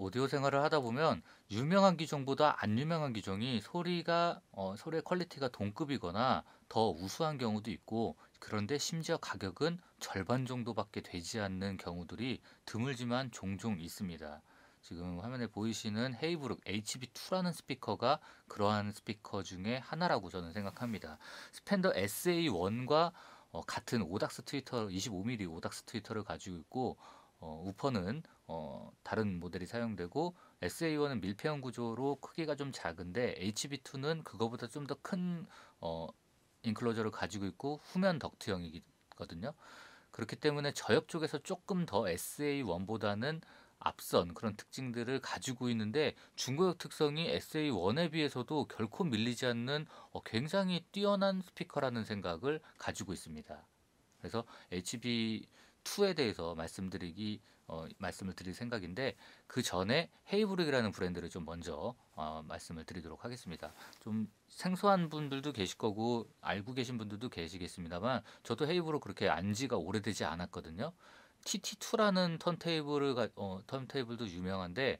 오디오 생활을 하다 보면 유명한 기종보다 안 유명한 기종이 소리가 어, 소리의 퀄리티가 동급이거나 더 우수한 경우도 있고 그런데 심지어 가격은 절반 정도밖에 되지 않는 경우들이 드물지만 종종 있습니다. 지금 화면에 보이시는 헤이브룩 HB2라는 스피커가 그러한 스피커 중에 하나라고 저는 생각합니다. 스펜더 SA1과 어, 같은 오닥스 트위터 25mm 오닥스 트위터를 가지고 있고 어, 우퍼는 어, 다른 모델이 사용되고 SA1은 밀폐형 구조로 크기가 좀 작은데 HB2는 그거보다 좀 더 큰 어, 인클로저를 가지고 있고 후면 덕트형이거든요. 그렇기 때문에 저역 쪽에서 조금 더 SA1보다는 앞선 그런 특징들을 가지고 있는데 중고역 특성이 SA1에 비해서도 결코 밀리지 않는 어, 굉장히 뛰어난 스피커라는 생각을 가지고 있습니다. 그래서 HB 2에 대해서 말씀드리기 어, 말씀을 드릴 생각인데 그 전에 헤이브릭이라는 브랜드를 좀 먼저 어, 말씀을 드리도록 하겠습니다. 좀 생소한 분들도 계실 거고 알고 계신 분들도 계시겠습니다만 저도 헤이브릭 그렇게 안 지가 오래되지 않았거든요. TT2라는 턴테이블을 어, 턴테이블도 유명한데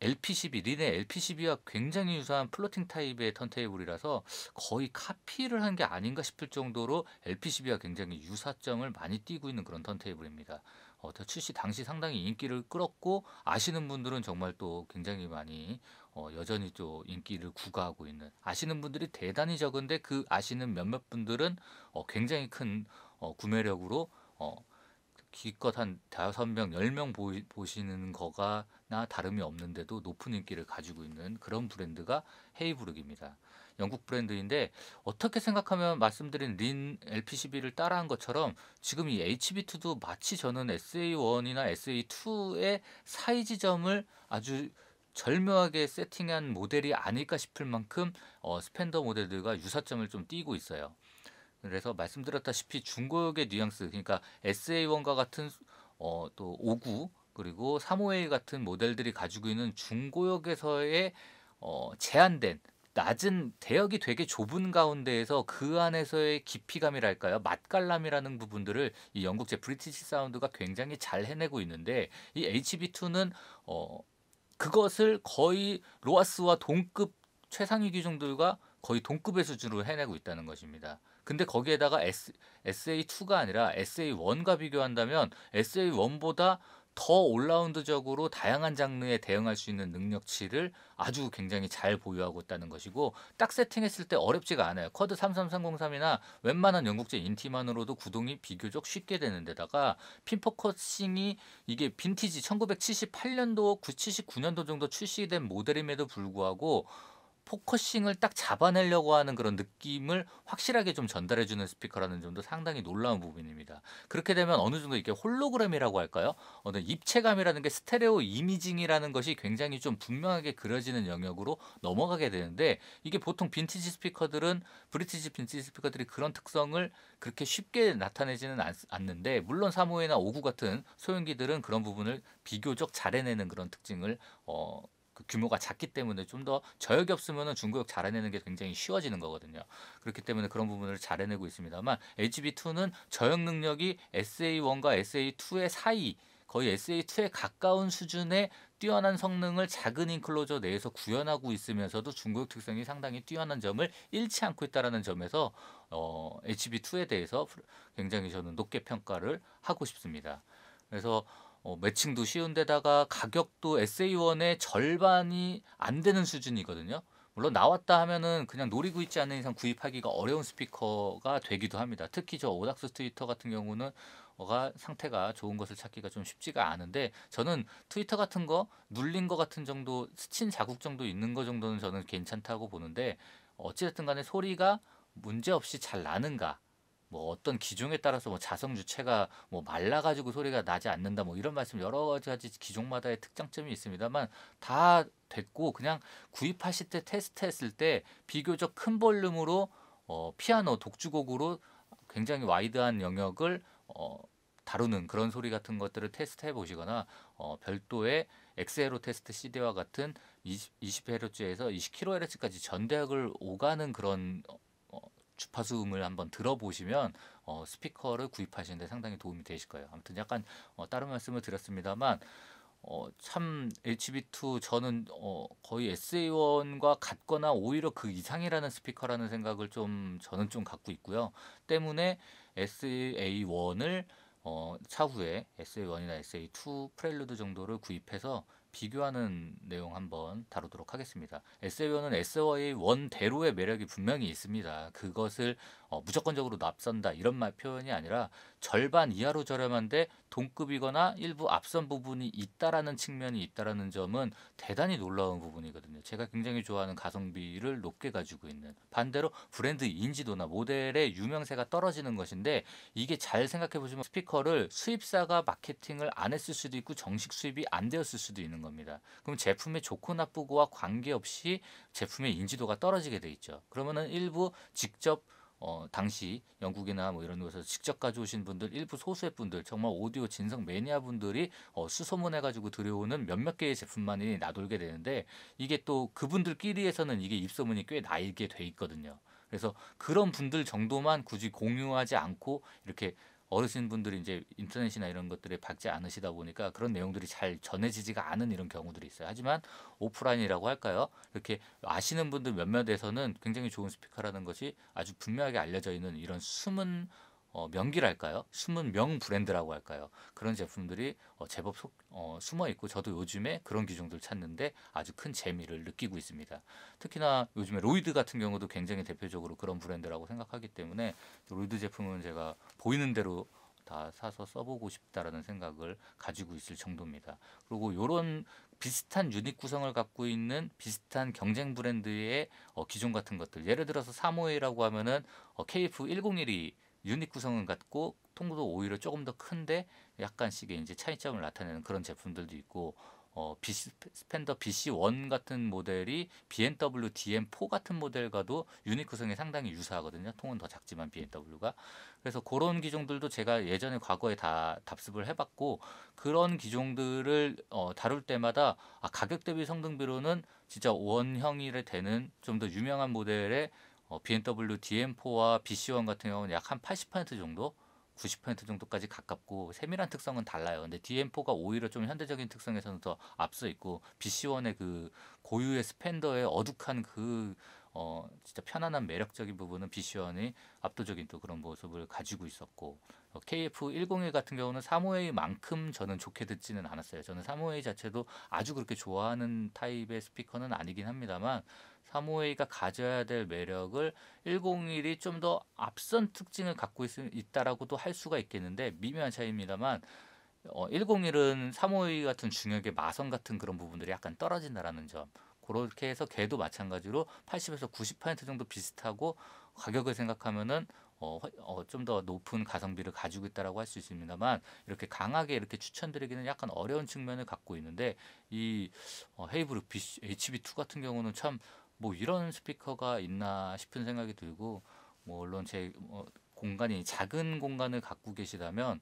LP12 린의 LP12와 굉장히 유사한 플로팅 타입의 턴테이블이라서 거의 카피를 한 게 아닌가 싶을 정도로 LP12와 굉장히 유사점을 많이 띄고 있는 그런 턴테이블입니다. 어, 출시 당시 상당히 인기를 끌었고 아시는 분들은 정말 또 굉장히 많이 어, 여전히 또 인기를 구가하고 있는 아시는 분들이 대단히 적은데 그 아시는 몇몇 분들은 어, 굉장히 큰 어, 구매력으로 어, 기껏 한 다섯 명, 열 명 보시는 거가나 다름이 없는데도 높은 인기를 가지고 있는 그런 브랜드가 헤이브룩입니다. 영국 브랜드인데 어떻게 생각하면 말씀드린 린 LPCB를 따라한 것처럼 지금 이 HB2도 마치 저는 SA1이나 SA2의 사이즈점을 아주 절묘하게 세팅한 모델이 아닐까 싶을 만큼 어, 스펜더 모델들과 유사점을 좀 띄고 있어요. 그래서 말씀드렸다시피 중고역의 뉘앙스 그러니까 SA1과 같은 어, 또 5구 그리고 3호A 같은 모델들이 가지고 있는 중고역에서의 어, 제한된 낮은 대역이 되게 좁은 가운데에서 그 안에서의 깊이감이랄까요 맛깔남이라는 부분들을 이 영국제 브리티시 사운드가 굉장히 잘 해내고 있는데 이 HB2는 어 그것을 거의 로아스와 동급 최상위 기종들과 거의 동급의 수준으로 해내고 있다는 것입니다. 근데 거기에다가 S, SA2가 아니라 SA1과 비교한다면 SA1보다 더 올라운드적으로 다양한 장르에 대응할 수 있는 능력치를 아주 굉장히 잘 보유하고 있다는 것이고 딱 세팅했을 때 어렵지가 않아요. 쿼드 33303이나 웬만한 영국제 인티만으로도 구동이 비교적 쉽게 되는 데다가 핀포커싱이 이게 빈티지 1978년도, 79년도 정도 출시된 모델임에도 불구하고 포커싱을 딱 잡아내려고 하는 그런 느낌을 확실하게 좀 전달해주는 스피커라는 점도 상당히 놀라운 부분입니다. 그렇게 되면 어느 정도 이게 홀로그램이라고 할까요? 어느 입체감이라는 게 스테레오 이미징이라는 것이 굉장히 좀 분명하게 그려지는 영역으로 넘어가게 되는데 이게 보통 빈티지 스피커들은 브리티지 빈티지 스피커들이 그런 특성을 그렇게 쉽게 나타내지는 않는데 물론 3호이나 5구 같은 소형기들은 그런 부분을 비교적 잘해내는 그런 특징을 어, 그 규모가 작기 때문에 좀 더 저역이 없으면 중국역 잘해내는 게 굉장히 쉬워지는 거거든요. 그렇기 때문에 그런 부분을 잘해내고 있습니다만 HB2는 저역 능력이 SA1과 SA2의 사이 거의 SA2에 가까운 수준의 뛰어난 성능을 작은 인클로저 내에서 구현하고 있으면서도 중국 특성이 상당히 뛰어난 점을 잃지 않고 있다라는 점에서 어, HB2에 대해서 굉장히 저는 높게 평가를 하고 싶습니다. 그래서 어, 매칭도 쉬운데다가 가격도 SA1의 절반이 안 되는 수준이거든요. 물론 나왔다 하면은 그냥 노리고 있지 않은 이상 구입하기가 어려운 스피커가 되기도 합니다. 특히 저 오닥스 트위터 같은 경우는 어가 상태가 좋은 것을 찾기가 좀 쉽지가 않은데 저는 트위터 같은 거 눌린 거 같은 정도 스친 자국 정도 있는 거 정도는 저는 괜찮다고 보는데 어찌됐든 간에 소리가 문제없이 잘 나는가 뭐 어떤 기종에 따라서 뭐 자성 주체가 뭐 말라가지고 소리가 나지 않는다 뭐 이런 말씀 여러 가지 기종마다의 특장점이 있습니다만 다 됐고 그냥 구입하실 때 테스트했을 때 비교적 큰 볼륨으로 어, 피아노 독주곡으로 굉장히 와이드한 영역을 어, 다루는 그런 소리 같은 것들을 테스트해 보시거나 어, 별도의 엑세로 테스트 CD와 같은 20, 20Hz에서 20kHz까지 전대역을 오가는 그런 주파수음을 한번 들어보시면 어, 스피커를 구입하시는데 상당히 도움이 되실 거예요. 아무튼 약간 어, 다른 말씀을 드렸습니다만 어, 참 HB2 저는 어, 거의 SA1과 같거나 오히려 그 이상이라는 스피커라는 생각을 좀 저는 좀 갖고 있고요. 때문에 SA1을 어, 차후에 SA1이나 SA2 프렐루드 정도를 구입해서 비교하는 내용 한번 다루도록 하겠습니다. 에세웨는에세웨 원대로의 매력이 분명히 있습니다. 그것을 어, 무조건적으로 납선다 이런 말 표현이 아니라 절반 이하로 저렴한데 동급이거나 일부 앞선 부분이 있다라는 측면이 있다라는 점은 대단히 놀라운 부분이거든요. 제가 굉장히 좋아하는 가성비를 높게 가지고 있는 반대로 브랜드 인지도나 모델의 유명세가 떨어지는 것인데 이게 잘 생각해 보시면 스피커를 수입사가 마케팅을 안 했을 수도 있고 정식 수입이 안 되었을 수도 있는 겁니다. 그럼 제품의 좋고 나쁘고와 관계없이 제품의 인지도가 떨어지게 돼 있죠. 그러면은 일부 직접 어, 당시 영국이나 뭐 이런 곳에서 직접 가져오신 분들 일부 소수의 분들 정말 오디오 진성 매니아 분들이 어, 수소문해 가지고 들여오는 몇몇 개의 제품만이 나돌게 되는데 이게 또 그분들끼리에서는 이게 입소문이 꽤나 날게 돼 있거든요. 그래서 그런 분들 정도만 굳이 공유하지 않고 이렇게 어르신분들이 이제 인터넷이나 이런 것들에 받지 않으시다 보니까 그런 내용들이 잘 전해지지가 않은 이런 경우들이 있어요. 하지만 오프라인이라고 할까요? 이렇게 아시는 분들 몇몇에서는 굉장히 좋은 스피커라는 것이 아주 분명하게 알려져 있는 이런 숨은 어, 명기랄까요? 숨은 명 브랜드라고 할까요? 그런 제품들이 어, 제법 속, 어, 숨어 있고 저도 요즘에 그런 기종들 찾는데 아주 큰 재미를 느끼고 있습니다. 특히나 요즘에 로이드 같은 경우도 굉장히 대표적으로 그런 브랜드라고 생각하기 때문에 로이드 제품은 제가 보이는 대로 다 사서 써보고 싶다라는 생각을 가지고 있을 정도입니다. 그리고 이런 비슷한 유닛 구성을 갖고 있는 비슷한 경쟁 브랜드의 어, 기종 같은 것들 예를 들어서 3호이라고 하면은 어, KF101이 유닛 구성은 같고 통도 구 오히려 조금 더 큰데 약간씩의 이제 차이점을 나타내는 그런 제품들도 있고 어, BC, 스펜더 BC1 같은 모델이 BMW DM4 같은 모델과도 유닛 구성이 상당히 유사하거든요. 통은 더 작지만 BMW가. 그래서 그런 기종들도 제가 예전에 과거에 다 답습을 해봤고 그런 기종들을 어, 다룰 때마다 아, 가격 대비 성능비로는 진짜 원형이 래 되는 좀 더 유명한 모델의 어, BMW DM4와 BC1 같은 경우는 약 한 80% 정도, 90% 정도까지 가깝고 세밀한 특성은 달라요. 근데 DM4가 오히려 좀 현대적인 특성에서는 더 앞서 있고 BC1의 그 고유의 스펜더의 어둑한 그 어, 진짜 편안한 매력적인 부분은 BC1이 압도적인 또 그런 모습을 가지고 있었고 어, KF101 같은 경우는 3호A만큼 저는 좋게 듣지는 않았어요. 저는 3호A 자체도 아주 그렇게 좋아하는 타입의 스피커는 아니긴 합니다만 사호웨이가 가져야 될 매력을 101이 좀 더 앞선 특징을 갖고 있, 있다라고도 할 수가 있겠는데 미묘한 차이입니다만 어, 101은 사호웨이 같은 중역의 마성 같은 그런 부분들이 약간 떨어진다라는 점 그렇게 해서 걔도 마찬가지로 80에서 90% 정도 비슷하고 가격을 생각하면은 어, 어좀 더 높은 가성비를 가지고 있다라고 할 수 있습니다만 이렇게 강하게 이렇게 추천드리기는 약간 어려운 측면을 갖고 있는데 이 어, 헤이브르 HB2 같은 경우는 참뭐 이런 스피커가 있나 싶은 생각이 들고 뭐 물론 제 뭐 공간이 작은 공간을 갖고 계시다면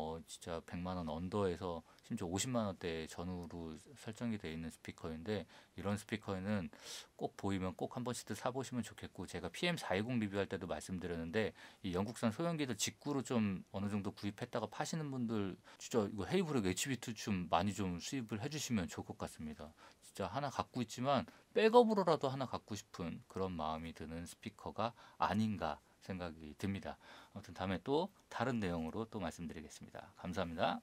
어 진짜 100만 원 언더에서 심지어 50만 원대 전후로 설정이 되어 있는 스피커인데 이런 스피커에는 꼭 보이면 꼭 한 번씩 사 보시면 좋겠고 제가 PM420 리뷰할 때도 말씀드렸는데 이 영국산 소형기들 직구로 좀 어느 정도 구입했다가 파시는 분들 진짜 이거 헤이브렉 HB2 좀 많이 좀 수입을 해 주시면 좋을 것 같습니다. 진짜 하나 갖고 있지만 백업으로라도 하나 갖고 싶은 그런 마음이 드는 스피커가 아닌가 생각이 듭니다. 아무튼 다음에 또 다른 내용으로 또 말씀드리겠습니다. 감사합니다.